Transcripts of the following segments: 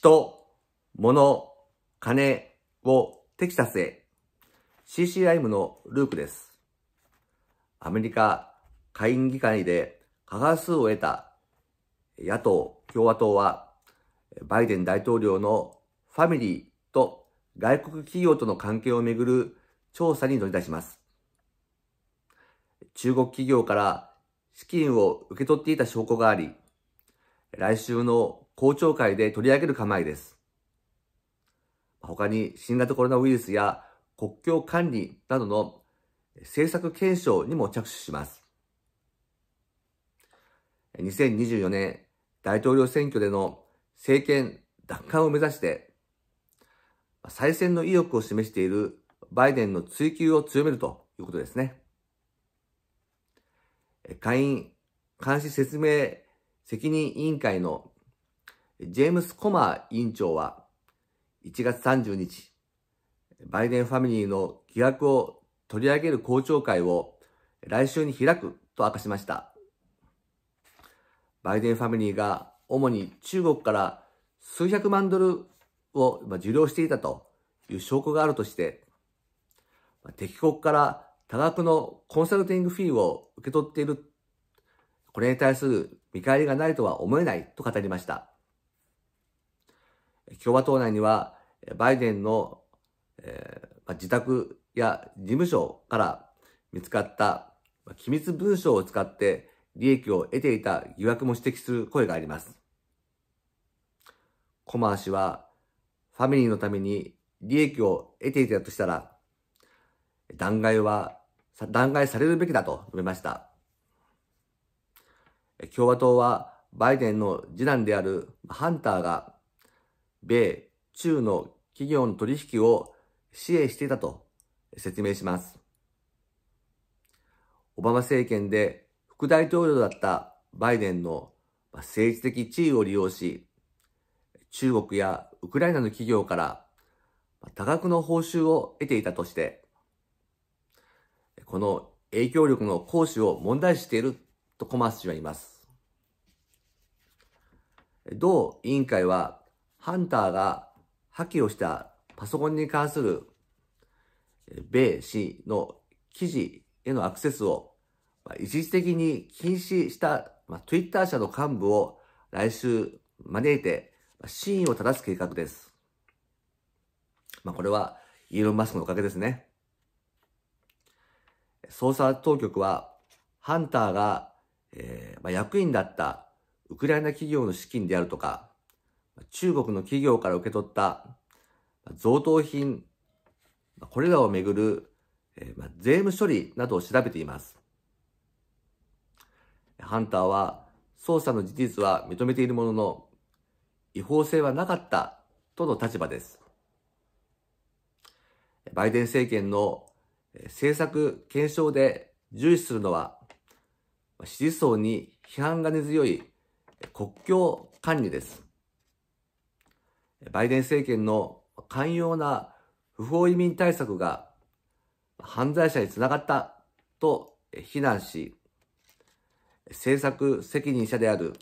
人、物、金をテキサスへ。CC i m のループです。アメリカ下院議会で過半数を得た野党共和党は、バイデン大統領のファミリーと外国企業との関係をめぐる調査に乗り出します。中国企業から資金を受け取っていた証拠があり、来週の公聴会で取り上げる構えです。他に新型コロナウイルスや国境管理などの政策検証にも着手します。2024年大統領選挙での政権奪還を目指して、再選の意欲を示しているバイデンの追及を強めるということですね。会員監視説明責任委員会のジェームス・コマー委員長は、1月30日、バイデンファミリーの疑惑を取り上げる公聴会を来週に開くと明かしました。バイデンファミリーが主に中国から数百万ドルを受領していたという証拠があるとして、敵国から多額のコンサルティングフィーを受け取っている、これに対する見返りがないとは思えないと語りました。共和党内には、バイデンの、えー、自宅や事務所から見つかった機密文書を使って利益を得ていた疑惑も指摘する声があります。コマー氏は、ファミリーのために利益を得ていたとしたら、弾劾は、弾劾されるべきだと述べました。共和党は、バイデンの次男であるハンターが米、中の企業の取引を支援していたと説明します。オバマ政権で副大統領だったバイデンの政治的地位を利用し、中国やウクライナの企業から多額の報酬を得ていたとして、この影響力の行使を問題視しているとコマース氏は言います。同委員会はハンターが破棄をしたパソコンに関する米、市の記事へのアクセスを一時的に禁止したまあ、Twitter 社の幹部を来週招いて、真意を正す計画です。まあ、これはイーロン・マスクのおかげですね。捜査当局は、ハンターが、えーまあ、役員だったウクライナ企業の資金であるとか、中国の企業から受け取った贈答品、これらをめぐる、え税務処理などを調べています。ハンターは捜査の事実は認めているものの、違法性はなかったとの立場です。バイデン政権の政策検証で重視するのは、支持層に批判が根強い国境管理です。バイデン政権の寛容な不法移民対策が犯罪者につながったと非難し、政策責任者である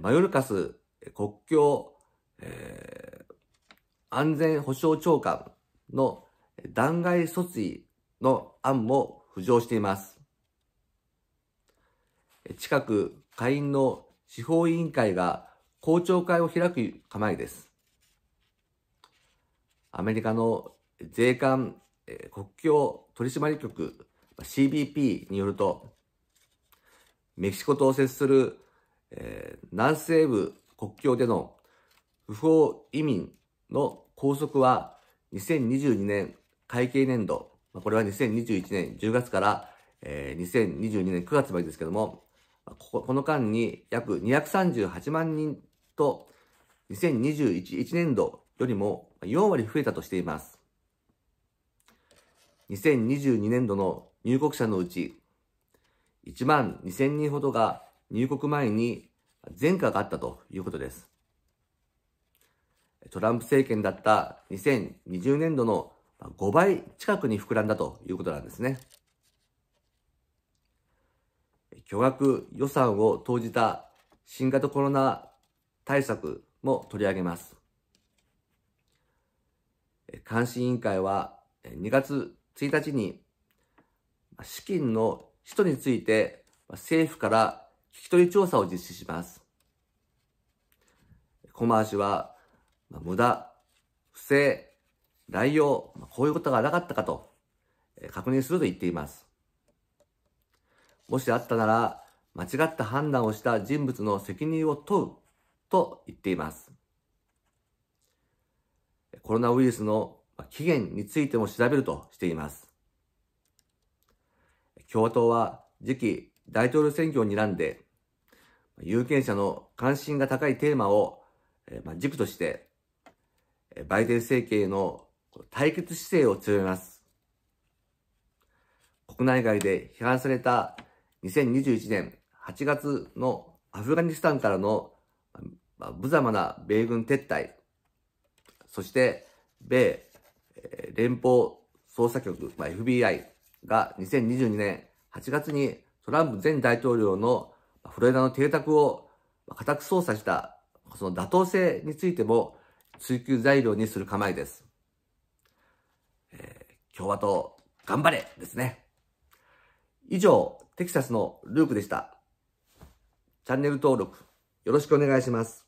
マヨルカス国境、えー、安全保障長官の弾劾措置の案も浮上しています。近く下院の司法委員会が公聴会を開く構えです。アメリカの税関、え国境取締局 CBP によると、メキシコと接する、え南西部国境での不法移民の拘束は2022年会計年度、これは2021年10月から、え2022年9月までですけども、この間に約238万人と2021年度よりも4割増えたとしています。2022年度の入国者のうち、1万2000人ほどが入国前に前科があったということです。トランプ政権だった2020年度の5倍近くに膨らんだということなんですね。巨額予算を投じた新型コロナ対策も取り上げます。監視委員会は2月1日に資金の使途について政府から聞き取り調査を実施します。小回しは無駄、不正、乱用、こういうことがなかったかと確認すると言っています。もしあったなら間違った判断をした人物の責任を問うと言っています。コロナウイルスの起源についても調べるとしています。共和党は次期大統領選挙を睨んで、有権者の関心が高いテーマを軸として、バイデン政権への対決姿勢を強めます。国内外で批判された2021年8月のアフガニスタンからの無様な米軍撤退、そして、米、え連邦捜査局、まあ、FBI が2022年8月にトランプ前大統領のフロリダの邸宅を家宅捜査したその妥当性についても追及材料にする構えです。えー、共和党頑張れですね。以上、テキサスのルークでした。チャンネル登録よろしくお願いします。